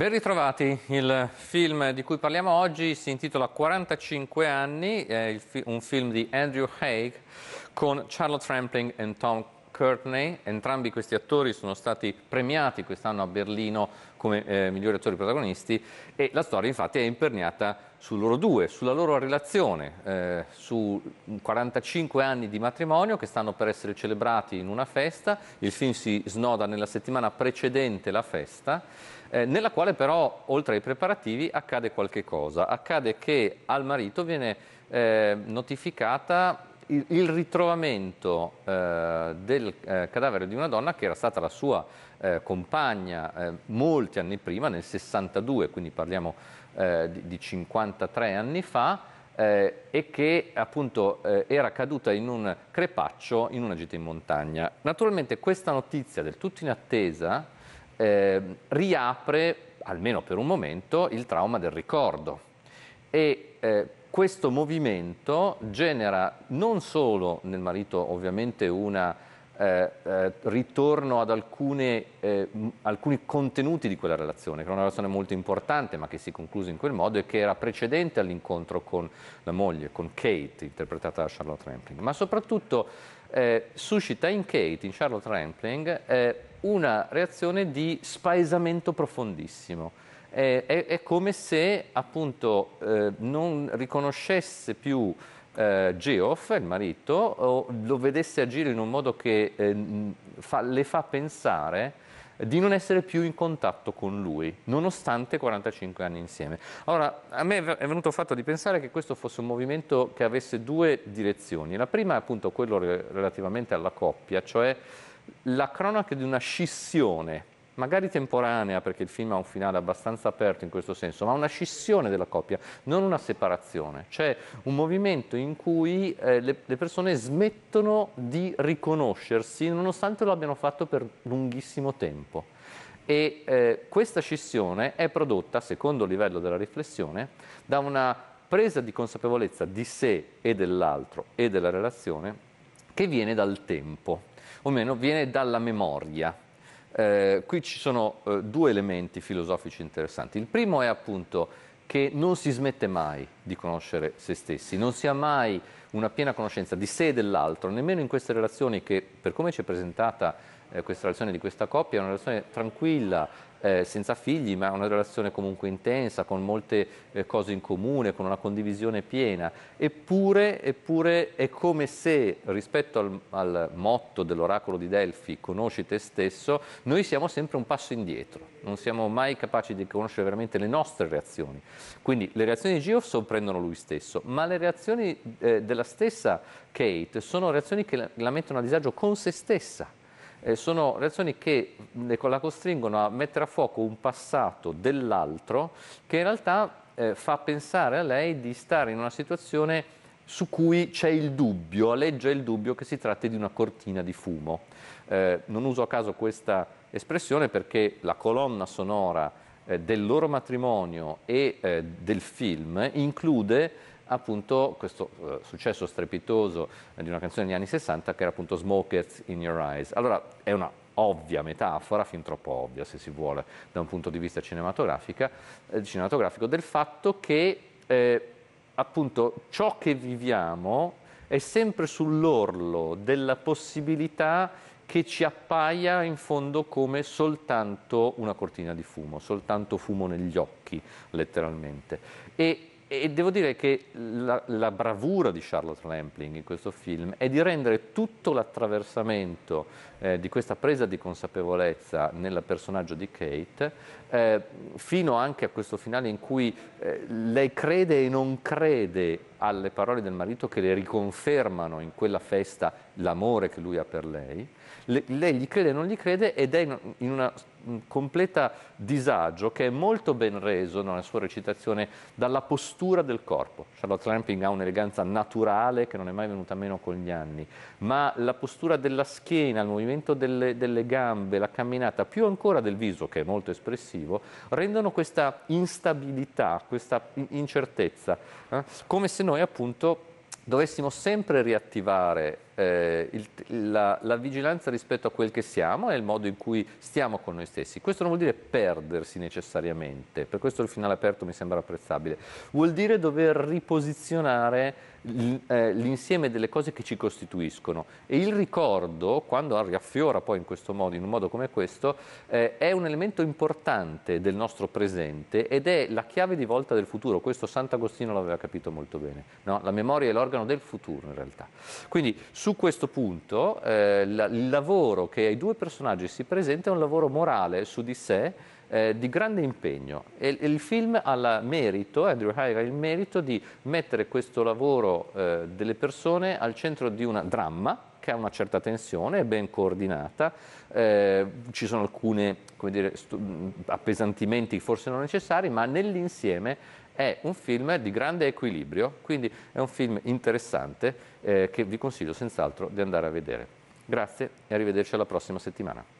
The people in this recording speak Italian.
Ben ritrovati, il film di cui parliamo oggi si intitola 45 anni, è un film di Andrew Haig con Charlotte Rampling e Tom Courtney. Entrambi questi attori sono stati premiati quest'anno a Berlino come eh, migliori attori protagonisti e la storia infatti è imperniata su loro due, sulla loro relazione, eh, su 45 anni di matrimonio che stanno per essere celebrati in una festa. Il film si snoda nella settimana precedente la festa, eh, nella quale però, oltre ai preparativi, accade qualche cosa. Accade che al marito viene eh, notificata il ritrovamento eh, del eh, cadavere di una donna che era stata la sua eh, compagna eh, molti anni prima, nel 62, quindi parliamo eh, di, di, 53 anni fa, eh, e che appunto era caduta in un crepaccio in una gita in montagna. Naturalmente questa notizia del tutto in attesa riapre, almeno per un momento, il trauma del ricordo. E, questo movimento genera non solo nel marito ovviamente un eh, eh, ritorno ad alcune, eh, alcuni contenuti di quella relazione, che era una relazione molto importante ma che si concluse in quel modo e che era precedente all'incontro con la moglie, con Kate, interpretata da Charlotte Rampling, ma soprattutto eh, suscita in Kate, in Charlotte Rampling, eh, una reazione di spaesamento profondissimo è, è, è come se appunto eh, non riconoscesse più eh, Geoff, il marito, o lo vedesse agire in un modo che eh, fa, le fa pensare di non essere più in contatto con lui, nonostante 45 anni insieme. Ora, a me è venuto fatto di pensare che questo fosse un movimento che avesse due direzioni. La prima è appunto quello relativamente alla coppia, cioè la cronaca di una scissione magari temporanea, perché il film ha un finale abbastanza aperto in questo senso, ma una scissione della coppia, non una separazione. cioè un movimento in cui eh, le, le, persone smettono di riconoscersi, nonostante lo abbiano fatto per lunghissimo tempo. E eh, questa scissione è prodotta, secondo il livello della riflessione, da una presa di consapevolezza di sé e dell'altro e della relazione che viene dal tempo, o meno viene dalla memoria eh, qui ci sono eh, due elementi filosofici interessanti. Il primo è appunto che non si smette mai di conoscere se stessi, non si ha mai una piena conoscenza di sé e dell'altro, nemmeno in queste relazioni che per come ci è presentata eh, questa relazione di questa coppia, è una relazione tranquilla, eh, senza figli, ma è una relazione comunque intensa, con molte eh, cose in comune, con una condivisione piena. Eppure, eppure è come se, rispetto al, al motto dell'oracolo di Delfi, conosci te stesso, noi siamo sempre un passo indietro, non siamo mai capaci di conoscere veramente le nostre reazioni. Quindi le reazioni di Gio sorprendono lui stesso, ma le reazioni eh, della stessa Kate sono reazioni che la, la mettono a disagio con se stessa eh, sono reazioni che la costringono a mettere a fuoco un passato dell'altro che in realtà eh, fa pensare a lei di stare in una situazione su cui c'è il dubbio, alleggia il dubbio che si tratti di una cortina di fumo. Eh, non uso a caso questa espressione perché la colonna sonora eh, del loro matrimonio e eh, del film include appunto questo eh, successo strepitoso eh, di una canzone degli anni 60 che era appunto Smokers in Your Eyes. Allora è una ovvia metafora, fin troppo ovvia se si vuole da un punto di vista eh, cinematografico, del fatto che eh, appunto ciò che viviamo è sempre sull'orlo della possibilità che ci appaia in fondo come soltanto una cortina di fumo, soltanto fumo negli occhi, letteralmente. E e devo dire che la, la bravura di Charlotte Rampling in questo film è di rendere tutto l'attraversamento eh, di questa presa di consapevolezza nel personaggio di Kate, eh, fino anche a questo finale in cui eh, lei crede e non crede alle parole del marito che le riconfermano in quella festa l'amore che lui ha per lei le, lei gli crede o non gli crede ed è in, in una mm, completa disagio che è molto ben reso nella sua recitazione dalla postura del corpo. Charlotte Lamping ha un'eleganza naturale che non è mai venuta meno con gli anni, ma la postura della schiena, il movimento delle, delle gambe, la camminata, più ancora del viso che è molto espressivo, rendono questa instabilità, questa incertezza, eh? come se noi appunto dovessimo sempre riattivare eh, il, la, la, vigilanza rispetto a quel che siamo e il modo in cui stiamo con noi stessi. Questo non vuol dire perdersi necessariamente, per questo il finale aperto mi sembra apprezzabile, vuol dire dover riposizionare eh, l'insieme delle cose che ci costituiscono e il ricordo, quando riaffiora poi in questo modo, in un modo come questo, eh, è un elemento importante del nostro presente ed è la chiave di volta del futuro, questo Sant'Agostino l'aveva capito molto bene, no? la memoria è l'organo del futuro in realtà. Quindi, su questo punto eh, la, il lavoro che ai due personaggi si presenta è un lavoro morale su di sé eh, di grande impegno e il film ha il merito, Andrew Hyde ha il merito di mettere questo lavoro eh, delle persone al centro di un dramma che ha una certa tensione, è ben coordinata, eh, ci sono alcuni appesantimenti forse non necessari, ma nell'insieme è un film di grande equilibrio, quindi è un film interessante eh, che vi consiglio senz'altro di andare a vedere. Grazie e arrivederci alla prossima settimana.